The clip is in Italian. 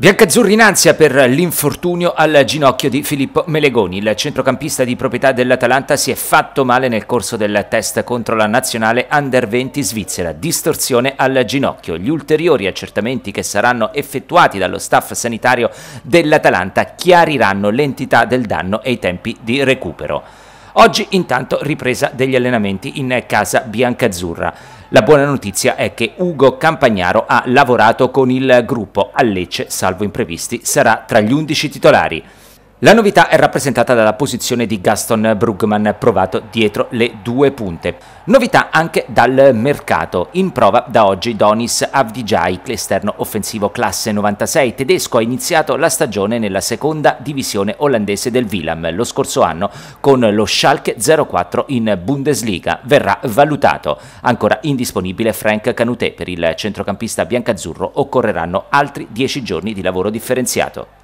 Biancazzurri in ansia per l'infortunio al ginocchio di Filippo Melegoni. Il centrocampista di proprietà dell'Atalanta si è fatto male nel corso del test contro la nazionale Under 20 svizzera. Distorsione al ginocchio. Gli ulteriori accertamenti che saranno effettuati dallo staff sanitario dell'Atalanta chiariranno l'entità del danno e i tempi di recupero. Oggi intanto ripresa degli allenamenti in casa biancazzurra. La buona notizia è che Ugo Campagnaro ha lavorato con il gruppo a Lecce, salvo imprevisti, sarà tra gli 11 titolari. La novità è rappresentata dalla posizione di Gaston Brugman provato dietro le due punte. Novità anche dal mercato. In prova da oggi Donis Avdijai, esterno offensivo classe 96 tedesco, ha iniziato la stagione nella seconda divisione olandese del Vilam lo scorso anno con lo Schalke 04 in Bundesliga. Verrà valutato. Ancora indisponibile Frank Canutè per il centrocampista biancazzurro occorreranno altri 10 giorni di lavoro differenziato.